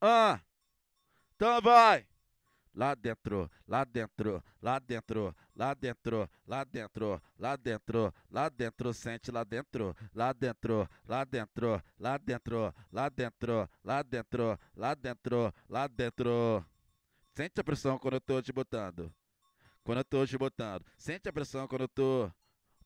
Ah, então vai. Lá dentro, lá dentro, lá dentro, lá dentro, lá dentro, lá dentro, lá dentro, sente lá dentro, lá dentro, lá dentro, lá dentro, lá dentro, lá dentro, lá dentro, lá dentro. Sente a pressão quando eu tô te botando. Quando eu tô te botando. Sente a pressão quando eu tô.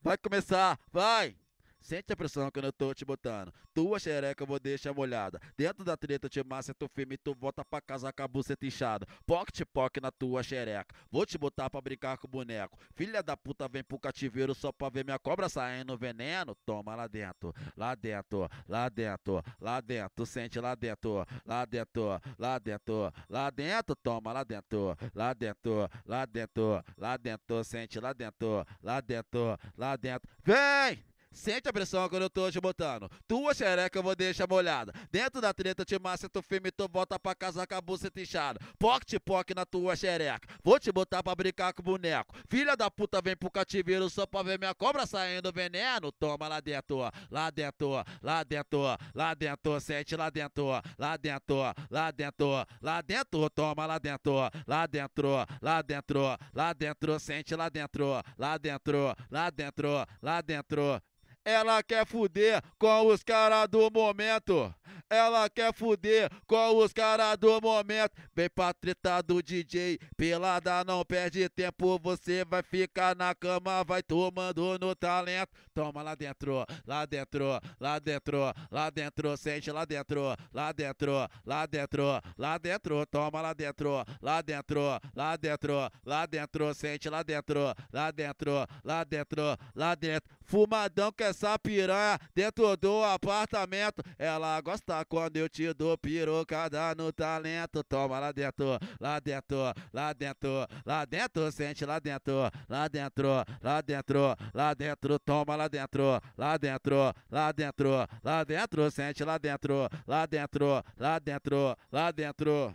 Vai começar, vai! Sente a pressão que eu não tô te botando. Tua xereca eu vou deixar molhada. Dentro da treta te massa, tu firme, tu volta pra casa com a buceta inchada. Pocket poc na tua xereca. Vou te botar pra brincar com o boneco. Filha da puta vem pro cativeiro só pra ver minha cobra saindo veneno. Toma lá dentro, lá dentro, lá dentro, lá dentro. Sente lá dentro, lá dentro, lá dentro, lá dentro. Toma lá dentro, lá dentro, lá dentro, lá dentro. Sente lá dentro, lá dentro, lá dentro. Vem! Sente a pressão quando eu tô te botando. Tua xereca eu vou deixar molhada. Dentro da treta te massa, tu firme, tu volta pra casa com a buceta inchada. Poc poc na tua xereca. Vou te botar pra brincar com o boneco. Filha da puta vem pro cativeiro só pra ver minha cobra saindo veneno. Toma lá dentro, lá dentro, lá dentro, lá dentro. Sente lá dentro, lá dentro, lá dentro, lá dentro. Toma lá dentro, lá dentro, lá dentro, lá dentro. Sente lá dentro, lá dentro, lá dentro, lá dentro. Ela quer fuder com os caras do momento. Ela quer fuder com os caras do momento. Vem pra treta do DJ, pelada não perde tempo. Você vai ficar na cama, vai tomando no talento. Toma lá dentro, lá dentro, lá dentro, lá dentro. Sente lá dentro, lá dentro, lá dentro, lá dentro. Toma lá dentro, lá dentro, lá dentro, lá dentro. Sente lá dentro, lá dentro, lá dentro, lá dentro. Fumadão quer essa piranha dentro do apartamento. Ela gosta quando eu te dou pirocada no talento. Toma lá dentro, lá dentro, lá dentro, lá dentro, sente lá dentro, lá dentro, lá dentro, lá dentro, toma lá dentro, lá dentro, lá dentro, lá dentro, sente lá dentro, lá dentro, lá dentro, lá dentro.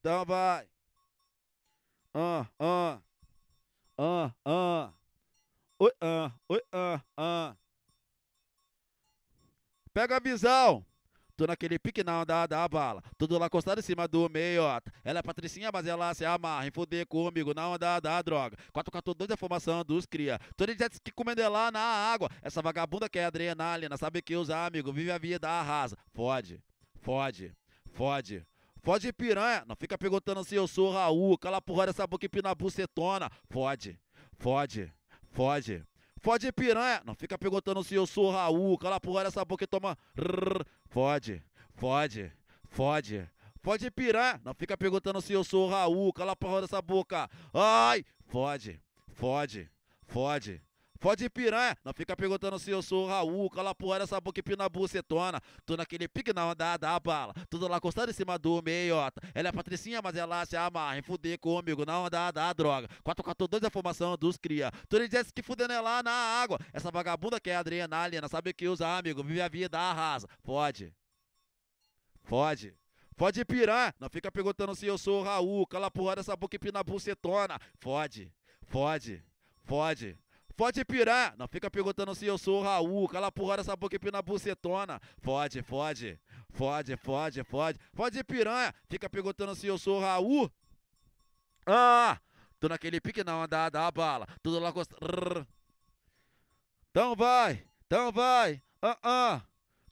Então vai. Ah, ah. Ah, ah. Oi, ah, oi, ah, ah. Pega a visão. Tô naquele pique na da, da bala. Tudo lá costado em cima do meiota. Ela é patricinha, mas ela se amarra em foder comigo na onda da droga. 442 é a formação dos cria. Tô de jet ski comendo lá na água. Essa vagabunda quer adrenalina. Sabe que os amigos vivem a vida arrasa. Fode, fode, fode. Fode piranha. Não fica perguntando se eu sou Raul. Cala a porra dessa boca e pina bucetona. Fode, fode. Foge. fode piranha. Não fica perguntando se eu sou Raul. Cala a porra dessa boca e toma. Fode. Fode. Fode. Fode piranha. Não fica perguntando se eu sou Raul. Cala a porra dessa boca. Ai. Fode. Fode. Fode. Pode piranha, não fica perguntando se eu sou o Raul, cala a porra dessa boca e pina bucetona. Tô naquele pique na onda da bala, tudo lá acostado em cima do meiota. Ela é patricinha, mas ela se amarra em fuder comigo na onda da droga. 442 é a formação dos cria, tu lhe disse que fudendo é lá na água. Essa vagabunda que é adrenalina, sabe que usa, amigo, vive a vida, arrasa. Pode. Pode. Pode pirar. Não fica perguntando se eu sou o Raul. Cala a porra dessa boca e pina bucetona. Fode. Fode. Fode. Pode pirar. Não fica perguntando se eu sou o Raul. Cala a porra dessa boca e pina bucetona. Fode, fode. Fode, fode, fode. Fode piranha. Fica perguntando se eu sou o Raul. Ah! Tô naquele pique na onda da bala. Tudo lá gostando. Então vai. Então vai. Ah, uh ah. -uh.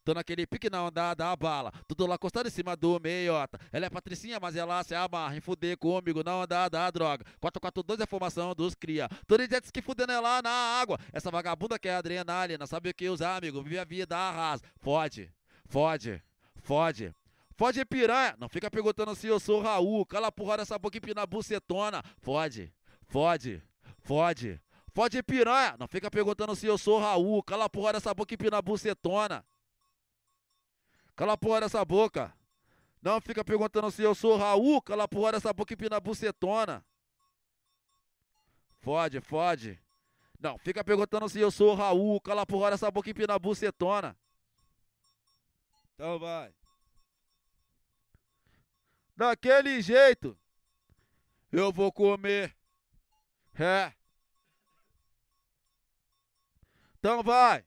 Tô naquele pique na onda da bala. Tudo lá encostado em cima do meiota. Ela é patricinha, mas ela se amarra em fuder comigo na onda da droga. 442 é a formação dos cria. Todo dia que fudendo ela na água. Essa vagabunda que é adrenalina. Sabe o que os amigos? Vive a vida arrasa. Fode, fode, fode. Fode piranha. Não fica perguntando se eu sou Raul. Cala a porra dessa boca e pina bucetona. Fode, fode, fode. Fode piranha. Não fica perguntando se eu sou Raul. Cala a porra dessa boca e pina bucetona. Cala a porra dessa boca. Não fica perguntando se eu sou Raul. Cala a porra dessa boca e pina bucetona. Fode, fode. Não, fica perguntando se eu sou Raul. Cala a porra dessa boca e pina bucetona. Então vai. Daquele jeito. Eu vou comer. É. Então vai.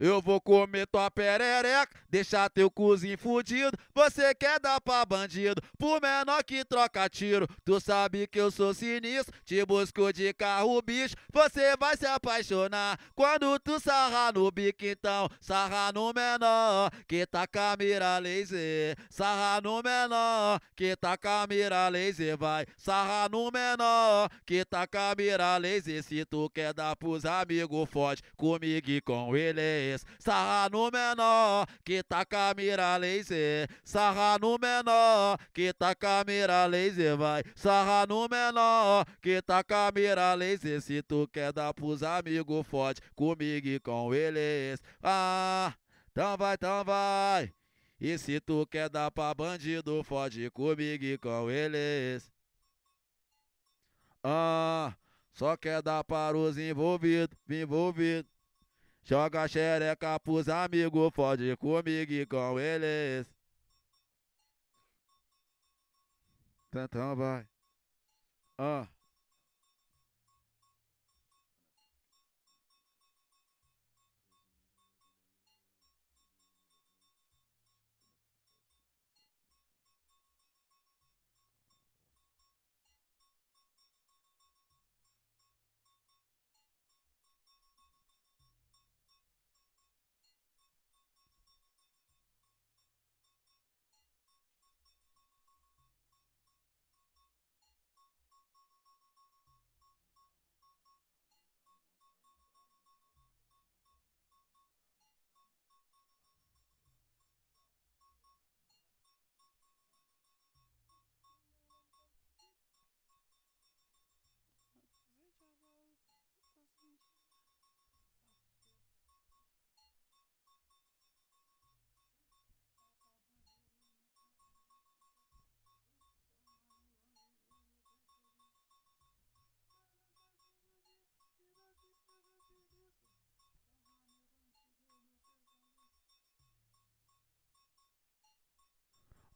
Eu vou comer tua perereca, deixar teu cozinho fudido. Você quer dar pra bandido, por menor que troca tiro. Tu sabe que eu sou sinistro, te busco de carro, bicho. Você vai se apaixonar quando tu sarra no bico, então sarra no menor, que tá com laser. Sarra no menor, que tá com laser, vai. Sarra no menor, que tá com laser. Se tu quer dar pros amigos, fode comigo e com ele sarra no menor que tá com a mira laser, sarra no menor que tá com a mira laser, vai, sarra no menor que tá com a mira laser, se tu quer dar pros amigos forte comigo e com eles, ah, então vai, então vai. E se tu quer dar pra bandido, fode comigo e com eles. Ah, só quer dar para os envolvidos, envolvidos. Joga xereca pros amigos, fode comigo e com eles. Então vai. Ah.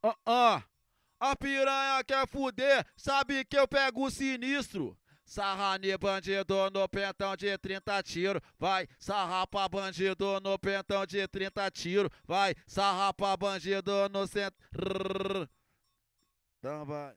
Ah, ah. A piranha quer fuder, sabe que eu pego o sinistro. Sarrane bandido no pentão de 30 tiro, vai. Sarrapa bandido no pentão de 30 tiro, vai. Sarrapa bandido no centro. Então vai.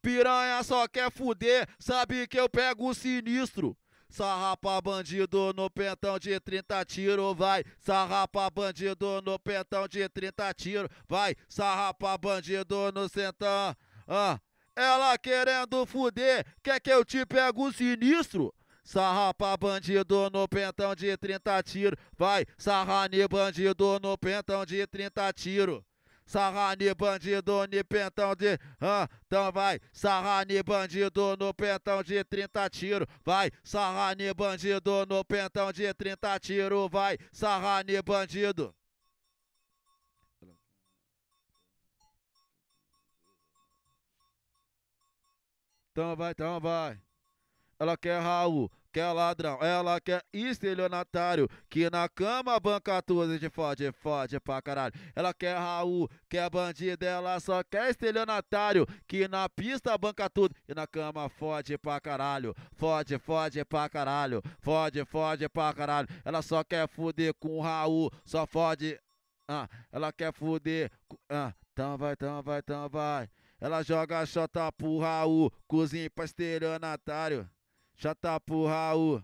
Piranha só quer fuder, sabe que eu pego o sinistro sarrapa bandido no pentão de 30 tiro, vai, sarrapa bandido no pentão de 30 tiro, vai, sarrapa bandido no sentão. Ah, ela querendo fuder, quer que eu te pegue o sinistro? Sarrapa bandido no pentão de 30 tiro, vai, Sarrani bandido no pentão de 30 tiro sarrani bandido no pentão de. Ah, então vai, sarrani bandido no pentão de 30 tiro. Vai, sarrani bandido no pentão de 30 tiro. Vai, sarrani bandido. Então vai, então vai. Ela quer Raul, que é ladrão, ela quer estelionatário, que na cama banca tudo e te fode, fode pra caralho. Ela quer Raul, que é bandido, ela só quer estelionatário, que na pista banca tudo e na cama fode pra caralho. Fode, fode pra caralho, fode, fode pra caralho. Ela só quer fuder com o Raul, só fode. Ah, ela quer fuder. Ah, então vai, então vai, então vai. Ela joga a xota pro Raul, cozinha pra estelionatário chata pro Raul.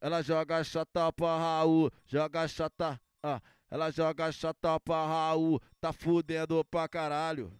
Ela joga chata pra Raul, joga chata, ah, ela joga chata pra Raul, tá fudendo pra caralho.